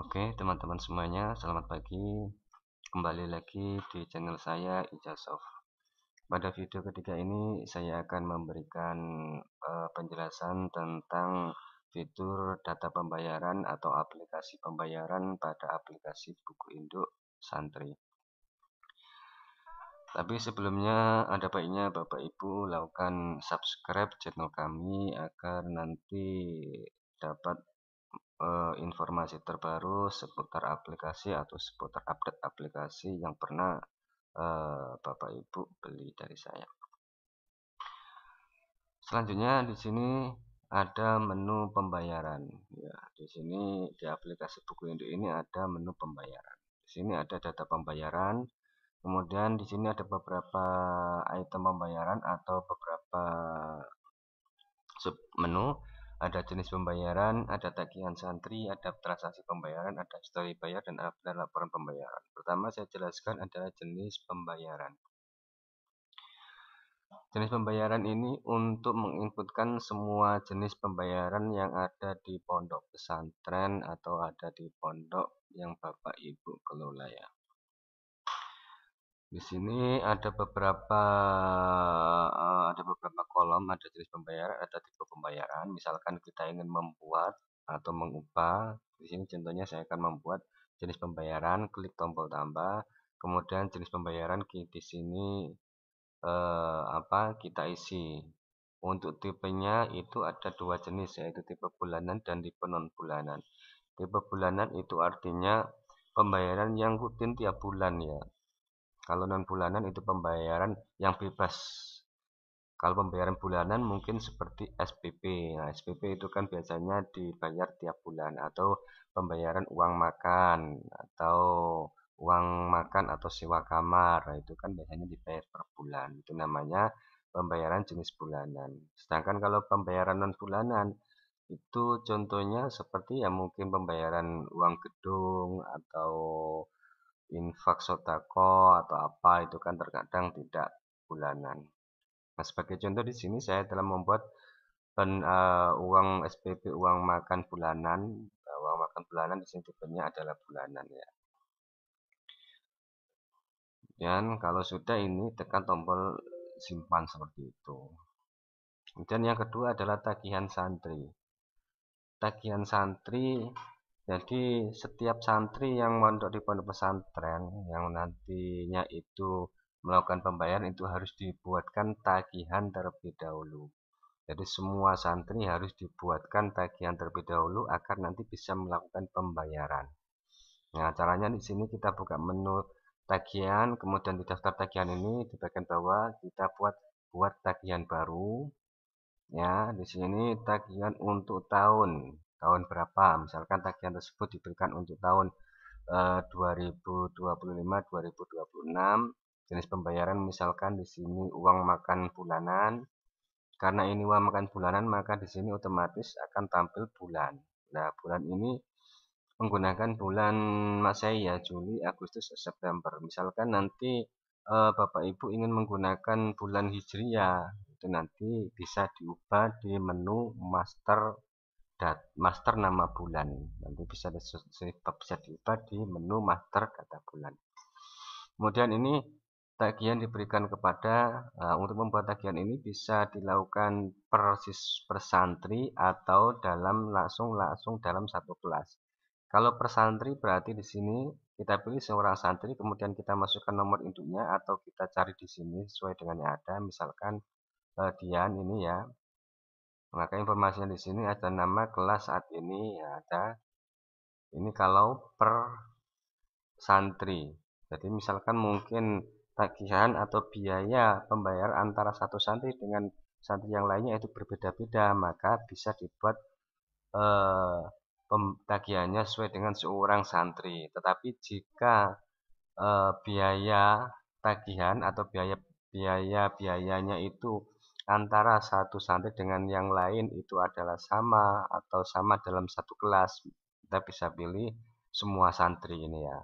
Oke teman-teman semuanya selamat pagi kembali lagi di channel saya Ijasov pada video ketiga ini saya akan memberikan uh, penjelasan tentang fitur data pembayaran atau aplikasi pembayaran pada aplikasi buku induk santri tapi sebelumnya ada baiknya Bapak Ibu lakukan subscribe channel kami agar nanti dapat uh, informasi terbaru seputar aplikasi atau seputar update aplikasi yang pernah uh, Bapak Ibu beli dari saya. Selanjutnya di sini ada menu pembayaran. Ya, di sini di aplikasi Buku Induk ini ada menu pembayaran. Di sini ada data pembayaran. Kemudian di sini ada beberapa item pembayaran atau beberapa menu. Ada jenis pembayaran, ada tagihan santri, ada transaksi pembayaran, ada histori bayar, dan ada laporan pembayaran. Pertama saya jelaskan adalah jenis pembayaran. Jenis pembayaran ini untuk menginputkan semua jenis pembayaran yang ada di pondok pesantren atau ada di pondok yang Bapak Ibu kelola ya. Di sini ada beberapa eh, ada beberapa kolom, ada jenis pembayaran, ada tipe pembayaran. Misalkan kita ingin membuat atau mengubah, di sini contohnya saya akan membuat jenis pembayaran, klik tombol tambah, kemudian jenis pembayaran di sini eh, apa kita isi. Untuk tipenya itu ada dua jenis yaitu tipe bulanan dan tipe non bulanan. Tipe bulanan itu artinya pembayaran yang rutin tiap bulan ya kalau non bulanan itu pembayaran yang bebas. Kalau pembayaran bulanan mungkin seperti SPP. Nah, SPP itu kan biasanya dibayar tiap bulan atau pembayaran uang makan atau uang makan atau sewa kamar. Nah, itu kan biasanya dibayar per bulan. Itu namanya pembayaran jenis bulanan. Sedangkan kalau pembayaran non bulanan itu contohnya seperti ya mungkin pembayaran uang gedung atau infak sodako atau apa itu kan terkadang tidak bulanan. Nah, sebagai contoh di sini saya telah membuat pen, uh, uang SPP uang makan bulanan, uh, uang makan bulanan di sini tipenya adalah bulanan ya. Dan kalau sudah ini tekan tombol simpan seperti itu. Kemudian yang kedua adalah tagihan santri. Tagihan santri jadi setiap santri yang mondok di pondok pesantren yang nantinya itu melakukan pembayaran itu harus dibuatkan tagihan terlebih dahulu. Jadi semua santri harus dibuatkan tagihan terlebih dahulu agar nanti bisa melakukan pembayaran. Nah, caranya di sini kita buka menu tagihan, kemudian di daftar tagihan ini di bagian bawah kita buat buat tagihan baru. Ya, di sini tagihan untuk tahun tahun berapa misalkan tagihan tersebut diberikan untuk tahun eh, 2025 2026 jenis pembayaran misalkan di sini uang makan bulanan karena ini uang makan bulanan maka di sini otomatis akan tampil bulan nah bulan ini menggunakan bulan Masehi ya Juli, Agustus, September. Misalkan nanti eh, Bapak Ibu ingin menggunakan bulan Hijriah, itu nanti bisa diubah di menu master dat, master nama bulan nanti bisa bisa diubah di menu master kata bulan kemudian ini tagihan diberikan kepada uh, untuk membuat tagihan ini bisa dilakukan persis persantri atau dalam langsung langsung dalam satu kelas kalau persantri berarti di sini kita pilih seorang santri kemudian kita masukkan nomor induknya atau kita cari di sini sesuai dengan yang ada misalkan bagian eh, ini ya maka informasinya di sini ada nama kelas saat ini ya ada. Ini kalau per santri. Jadi misalkan mungkin tagihan atau biaya pembayar antara satu santri dengan santri yang lainnya itu berbeda-beda, maka bisa dibuat eh, tagihannya sesuai dengan seorang santri. Tetapi jika eh, biaya tagihan atau biaya biaya biayanya itu antara satu santri dengan yang lain itu adalah sama atau sama dalam satu kelas kita bisa pilih semua santri ini ya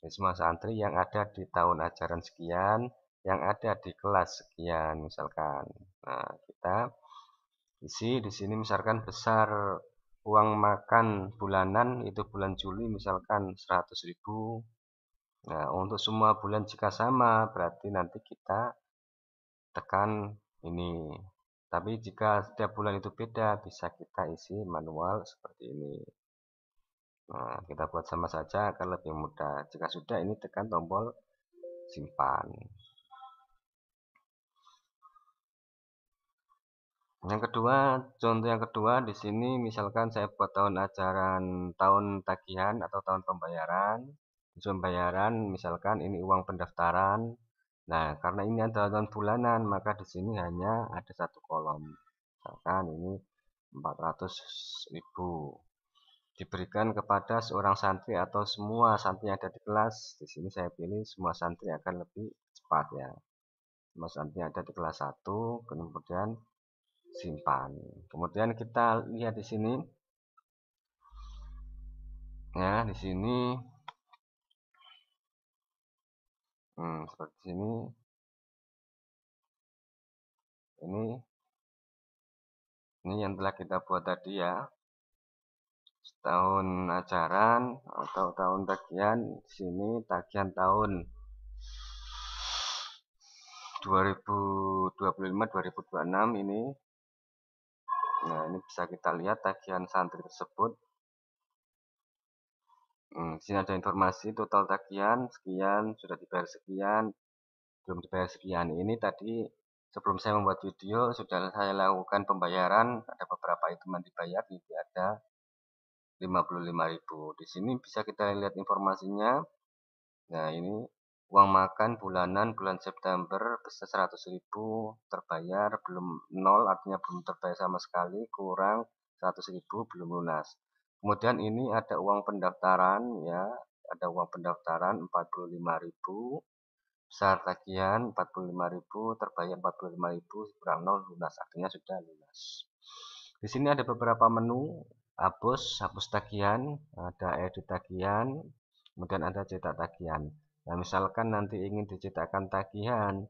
Jadi semua santri yang ada di tahun ajaran sekian yang ada di kelas sekian misalkan nah kita isi di sini misalkan besar uang makan bulanan itu bulan Juli misalkan 100.000 nah untuk semua bulan jika sama berarti nanti kita tekan ini tapi jika setiap bulan itu beda bisa kita isi manual seperti ini nah kita buat sama saja akan lebih mudah jika sudah ini tekan tombol simpan yang kedua contoh yang kedua di sini misalkan saya buat tahun ajaran tahun tagihan atau tahun pembayaran pembayaran misalkan ini uang pendaftaran Nah, karena ini adalah tahun bulanan, maka di sini hanya ada satu kolom. Misalkan ini 400.000 diberikan kepada seorang santri atau semua santri yang ada di kelas. Di sini saya pilih semua santri akan lebih cepat ya. Semua santri yang ada di kelas 1, kemudian simpan. Kemudian kita lihat di sini. Ya, di sini Hmm, nah, setelah di ini ini yang telah kita buat tadi ya tahun ajaran atau tahun tagihan sini tagihan tahun 2025 2026 ini nah ini bisa kita lihat tagihan santri tersebut Hmm, sini ada informasi total tagihan sekian sudah dibayar sekian belum dibayar sekian ini tadi sebelum saya membuat video sudah saya lakukan pembayaran ada beberapa item yang dibayar jadi ada 55.000 di sini bisa kita lihat informasinya nah ini uang makan bulanan bulan September besar 100.000 terbayar belum nol artinya belum terbayar sama sekali kurang 100.000 belum lunas Kemudian ini ada uang pendaftaran ya, ada uang pendaftaran 45.000 besar tagihan 45.000 terbayar 45.000 kurang 0 lunas artinya sudah lunas di sini ada beberapa menu hapus hapus tagihan ada edit tagihan kemudian ada cetak tagihan nah misalkan nanti ingin dicetakkan tagihan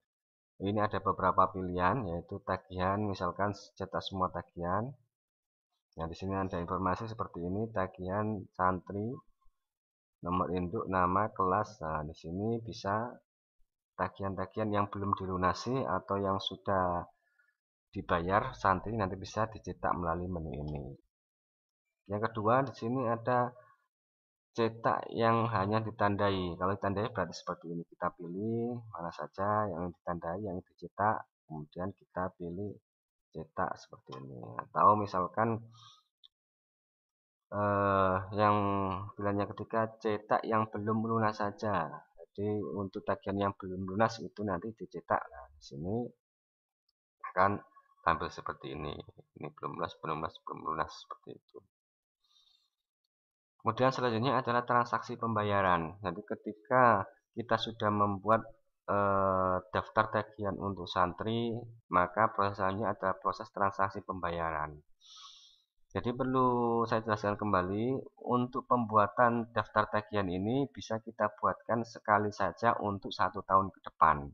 ini ada beberapa pilihan yaitu tagihan misalkan cetak semua tagihan Nah, di sini ada informasi seperti ini, tagihan santri, nomor induk, nama, kelas. Nah, di sini bisa tagihan-tagihan yang belum dilunasi atau yang sudah dibayar santri nanti bisa dicetak melalui menu ini. Yang kedua, di sini ada cetak yang hanya ditandai. Kalau ditandai berarti seperti ini. Kita pilih mana saja yang ditandai, yang dicetak, kemudian kita pilih cetak seperti ini atau misalkan eh, yang pilihannya ketika cetak yang belum lunas saja jadi untuk tagihan yang belum lunas itu nanti dicetak nah di sini akan tampil seperti ini ini belum lunas belum lunas belum lunas seperti itu kemudian selanjutnya adalah transaksi pembayaran jadi ketika kita sudah membuat Eh, daftar tagihan untuk santri, maka prosesnya adalah proses transaksi pembayaran. Jadi perlu saya jelaskan kembali, untuk pembuatan daftar tagihan ini bisa kita buatkan sekali saja untuk satu tahun ke depan.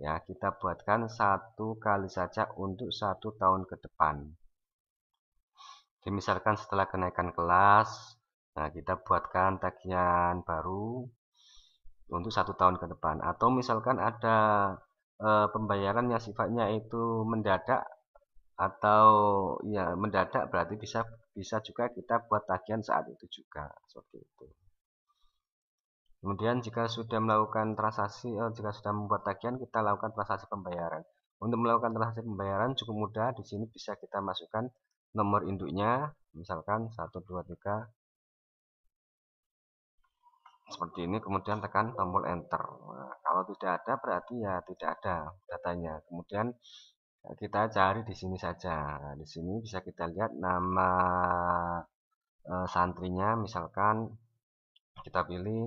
Ya, kita buatkan satu kali saja untuk satu tahun ke depan. Jadi misalkan setelah kenaikan kelas, nah kita buatkan tagihan baru untuk satu tahun ke depan atau misalkan ada e, pembayaran yang sifatnya itu mendadak atau ya mendadak berarti bisa bisa juga kita buat tagihan saat itu juga seperti itu kemudian jika sudah melakukan transaksi eh, jika sudah membuat tagihan kita lakukan transaksi pembayaran untuk melakukan transaksi pembayaran cukup mudah di sini bisa kita masukkan nomor induknya misalkan 123 seperti ini kemudian tekan tombol enter nah, kalau tidak ada berarti ya tidak ada datanya kemudian e, kita cari di sini saja nah, di sini bisa kita lihat nama e, santrinya misalkan kita pilih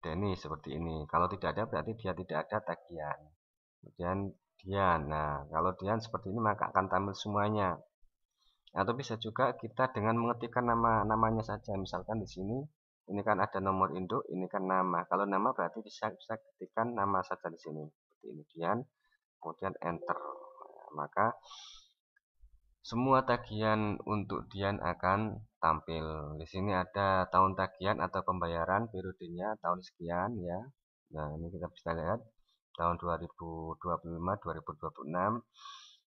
Denny seperti ini kalau tidak ada berarti dia tidak ada tagian kemudian Dian nah kalau Dian seperti ini maka akan tampil semuanya atau bisa juga kita dengan mengetikkan nama namanya saja misalkan di sini ini kan ada nomor induk, ini kan nama. Kalau nama berarti bisa bisa ketikkan nama saja di sini. Seperti ini kemudian, kemudian enter. maka semua tagihan untuk Dian akan tampil. Di sini ada tahun tagihan atau pembayaran, periodenya tahun sekian ya. Nah, ini kita bisa lihat tahun 2025 2026.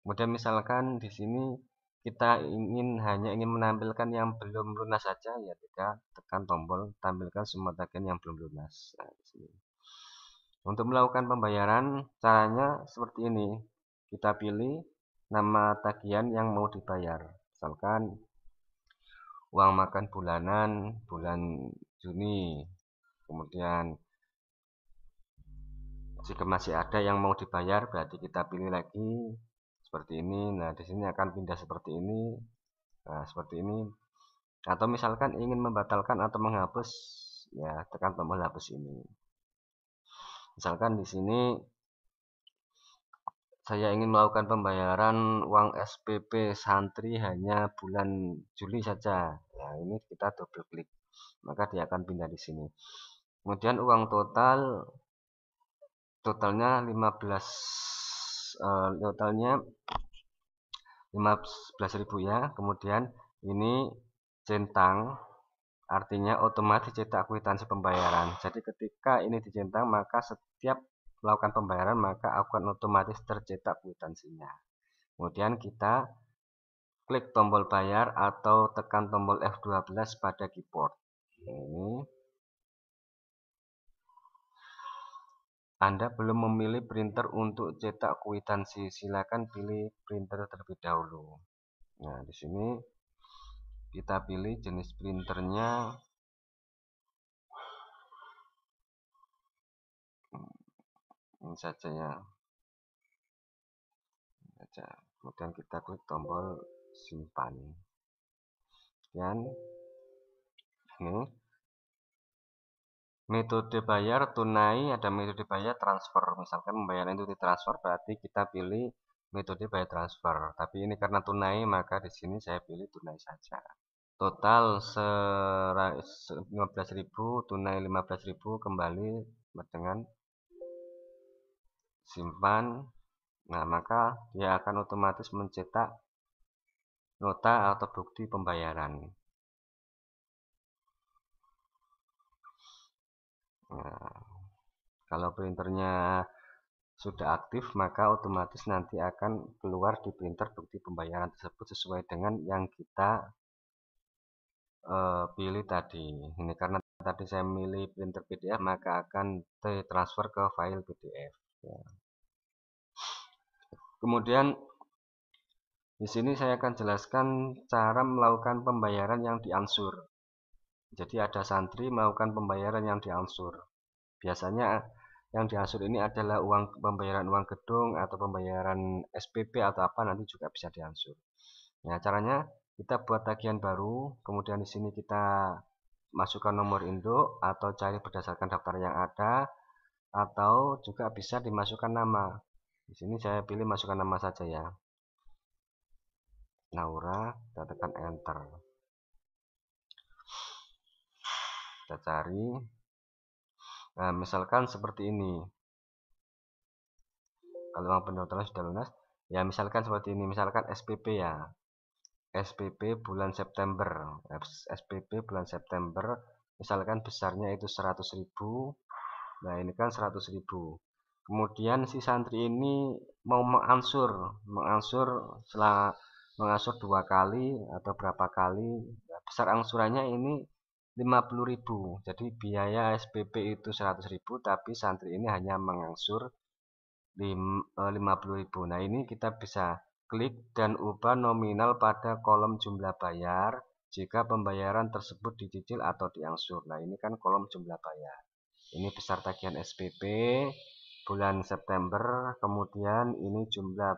Kemudian misalkan di sini kita ingin hanya ingin menampilkan yang belum lunas saja ya kita tekan tombol tampilkan semua tagihan yang belum lunas nah, di sini. untuk melakukan pembayaran caranya seperti ini kita pilih nama tagihan yang mau dibayar misalkan uang makan bulanan bulan Juni kemudian jika masih ada yang mau dibayar berarti kita pilih lagi seperti ini nah di sini akan pindah seperti ini nah seperti ini atau misalkan ingin membatalkan atau menghapus ya tekan tombol hapus ini misalkan di sini saya ingin melakukan pembayaran uang SPP santri hanya bulan Juli saja. ya ini kita double klik. Maka dia akan pindah di sini. Kemudian uang total totalnya 15 uh, totalnya 15.000 ya kemudian ini centang artinya otomatis cetak kuitansi pembayaran jadi ketika ini dicentang maka setiap melakukan pembayaran maka akan otomatis tercetak kuitansinya kemudian kita klik tombol bayar atau tekan tombol F12 pada keyboard nah, ini Anda belum memilih printer untuk cetak kuitansi, silakan pilih printer terlebih dahulu. Nah, di sini kita pilih jenis printernya ini saja ya saja. kemudian kita klik tombol simpan sekian ini metode bayar tunai ada metode bayar transfer misalkan membayar itu di transfer, berarti kita pilih metode bayar transfer tapi ini karena tunai maka di sini saya pilih tunai saja total 15.000 tunai 15.000 kembali dengan simpan nah maka dia akan otomatis mencetak nota atau bukti pembayaran Nah, kalau printernya sudah aktif, maka otomatis nanti akan keluar di printer bukti pembayaran tersebut sesuai dengan yang kita uh, pilih tadi. Ini karena tadi saya milih printer PDF, maka akan transfer ke file PDF. Ya. Kemudian di sini saya akan jelaskan cara melakukan pembayaran yang diansur. Jadi ada santri melakukan pembayaran yang diangsur. Biasanya yang diangsur ini adalah uang pembayaran uang gedung atau pembayaran SPP atau apa nanti juga bisa diangsur. Nah, caranya kita buat tagihan baru, kemudian di sini kita masukkan nomor induk atau cari berdasarkan daftar yang ada atau juga bisa dimasukkan nama. Di sini saya pilih masukkan nama saja ya. Naura, kita tekan enter. kita cari nah, misalkan seperti ini kalau memang pendaftaran sudah lunas ya misalkan seperti ini misalkan SPP ya SPP bulan September SPP bulan September misalkan besarnya itu ribu nah ini kan ribu kemudian si santri ini mau mengansur mengansur setelah mengansur dua kali atau berapa kali nah, besar angsurannya ini 50.000. Jadi biaya SPP itu 100.000 tapi santri ini hanya mengangsur 50.000. E, nah, ini kita bisa klik dan ubah nominal pada kolom jumlah bayar jika pembayaran tersebut dicicil atau diangsur. Nah, ini kan kolom jumlah bayar. Ini besar tagihan SPP bulan September, kemudian ini jumlah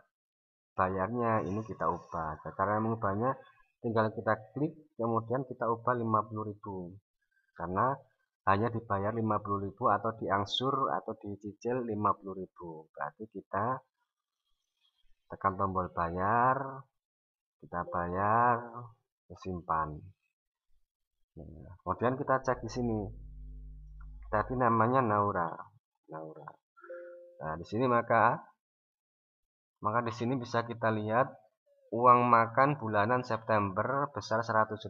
bayarnya ini kita ubah. Nah, karena mengubahnya tinggal kita klik kemudian kita ubah 50.000 karena hanya dibayar 50.000 atau diangsur atau dicicil 50.000 berarti kita tekan tombol bayar kita bayar simpan nah, kemudian kita cek di sini tadi namanya Naura Naura nah di sini maka maka di sini bisa kita lihat Uang makan bulanan September besar 100.000,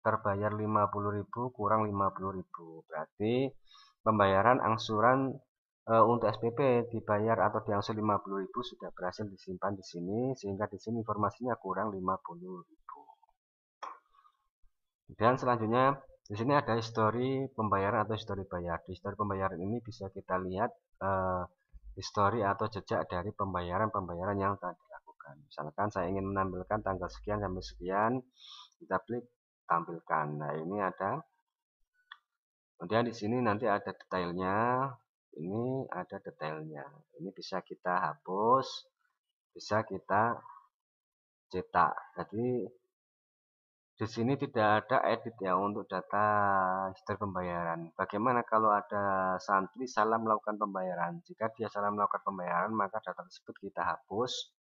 terbayar 50.000 kurang 50.000. Berarti pembayaran angsuran e, untuk SPP dibayar atau diangsur 50.000 sudah berhasil disimpan di sini sehingga di sini informasinya kurang 50.000. Dan selanjutnya di sini ada histori pembayaran atau histori bayar. Di histori pembayaran ini bisa kita lihat e, histori atau jejak dari pembayaran-pembayaran yang tadi tambahkan misalkan saya ingin menampilkan tanggal sekian sampai sekian kita klik tampilkan nah ini ada kemudian di sini nanti ada detailnya ini ada detailnya ini bisa kita hapus bisa kita cetak jadi di sini tidak ada edit ya untuk data history pembayaran. Bagaimana kalau ada santri salah melakukan pembayaran? Jika dia salah melakukan pembayaran, maka data tersebut kita hapus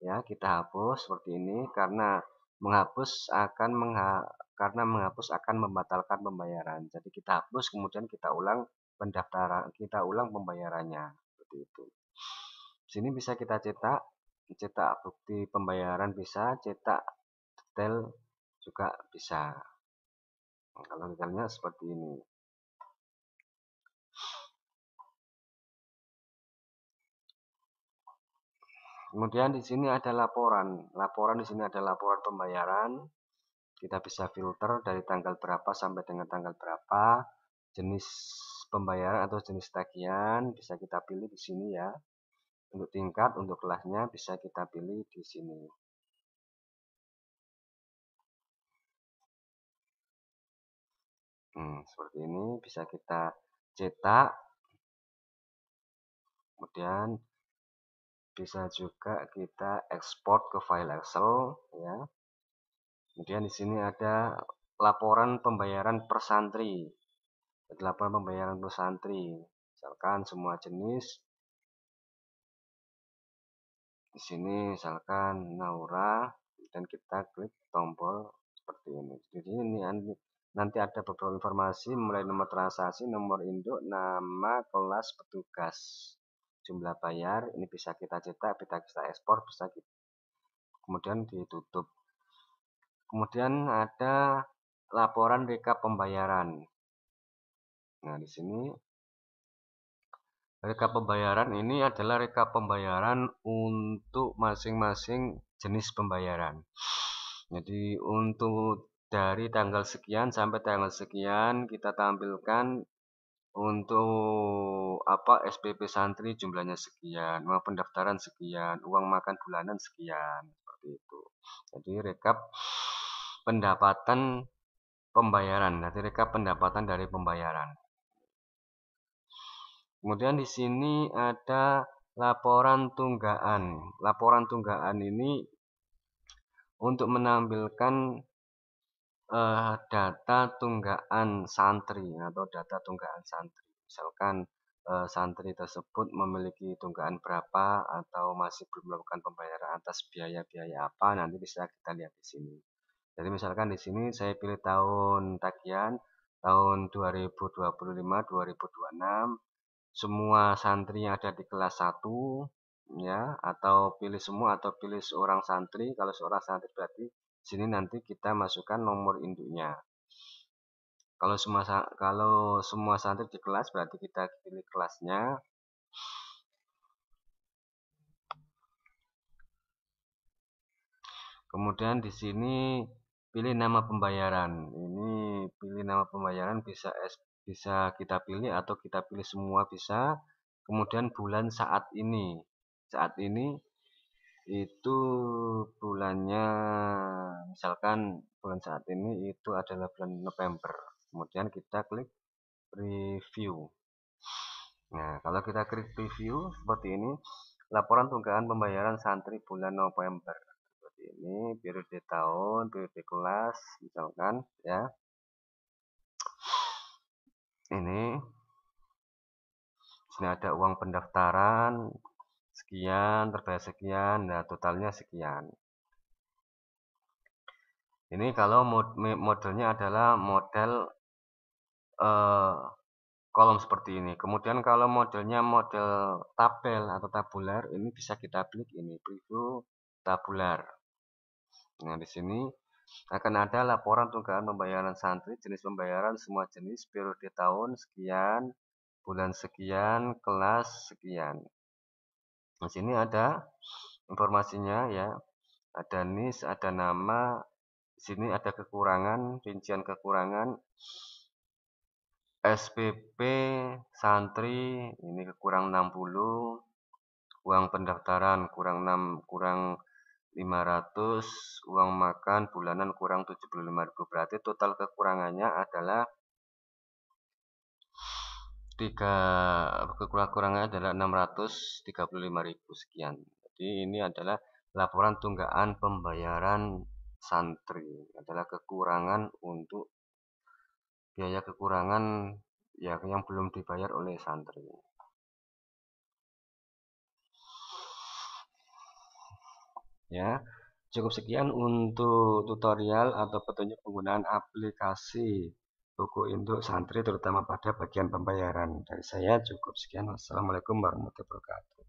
ya kita hapus seperti ini karena menghapus akan mengha karena menghapus akan membatalkan pembayaran jadi kita hapus kemudian kita ulang pendaftaran kita ulang pembayarannya seperti itu di sini bisa kita cetak cetak bukti pembayaran bisa cetak detail juga bisa nah, kalau misalnya seperti ini Kemudian di sini ada laporan. Laporan di sini ada laporan pembayaran. Kita bisa filter dari tanggal berapa sampai dengan tanggal berapa, jenis pembayaran atau jenis tagihan bisa kita pilih di sini ya. Untuk tingkat, untuk kelasnya bisa kita pilih di sini. Hmm, seperti ini bisa kita cetak kemudian bisa juga kita export ke file Excel ya kemudian di sini ada laporan pembayaran per santri laporan pembayaran per santri misalkan semua jenis di sini misalkan Naura dan kita klik tombol seperti ini jadi ini nanti ada beberapa informasi mulai nomor transaksi nomor induk nama kelas petugas jumlah bayar ini bisa kita cetak bisa kita ekspor bisa kita kemudian ditutup kemudian ada laporan rekap pembayaran nah di sini rekap pembayaran ini adalah rekap pembayaran untuk masing-masing jenis pembayaran jadi untuk dari tanggal sekian sampai tanggal sekian kita tampilkan untuk apa SPP santri jumlahnya sekian, uang pendaftaran sekian, uang makan bulanan sekian, seperti itu. Jadi rekap pendapatan pembayaran, Nanti rekap pendapatan dari pembayaran. Kemudian di sini ada laporan tunggaan. Laporan tunggaan ini untuk menampilkan uh, data tunggakan santri atau data tunggakan santri. Misalkan uh, santri tersebut memiliki tunggakan berapa atau masih belum melakukan pembayaran atas biaya-biaya apa, nanti bisa kita lihat di sini. Jadi misalkan di sini saya pilih tahun tagihan tahun 2025 2026 semua santri yang ada di kelas 1 ya atau pilih semua atau pilih seorang santri kalau seorang santri berarti sini nanti kita masukkan nomor induknya. Kalau semua kalau semua santri di kelas berarti kita pilih kelasnya. Kemudian di sini pilih nama pembayaran. Ini pilih nama pembayaran bisa bisa kita pilih atau kita pilih semua bisa. Kemudian bulan saat ini. Saat ini itu bulannya misalkan bulan saat ini itu adalah bulan November kemudian kita klik review nah kalau kita klik review seperti ini laporan tunggakan pembayaran santri bulan November seperti ini periode tahun periode kelas misalkan ya ini sini ada uang pendaftaran sekian terbayar sekian nah totalnya sekian ini kalau mod modelnya adalah model eh, kolom seperti ini kemudian kalau modelnya model tabel atau tabular ini bisa kita klik ini preview tabular nah di sini akan ada laporan tunggakan pembayaran santri, jenis pembayaran semua jenis, periode tahun sekian, bulan sekian, kelas sekian. Nah, sini ada informasinya ya. Ada nis, ada nama, sini ada kekurangan, rincian kekurangan SPP santri ini kurang 60, uang pendaftaran kurang 6 kurang 500, uang makan bulanan kurang 75.000. Berarti total kekurangannya adalah tiga kekurangannya adalah 635.000 sekian. Jadi ini adalah laporan tunggakan pembayaran santri adalah kekurangan untuk biaya kekurangan ya yang belum dibayar oleh santri. Ya, cukup sekian untuk tutorial atau petunjuk penggunaan aplikasi buku induk santri terutama pada bagian pembayaran. Dari saya cukup sekian. Wassalamualaikum warahmatullahi wabarakatuh.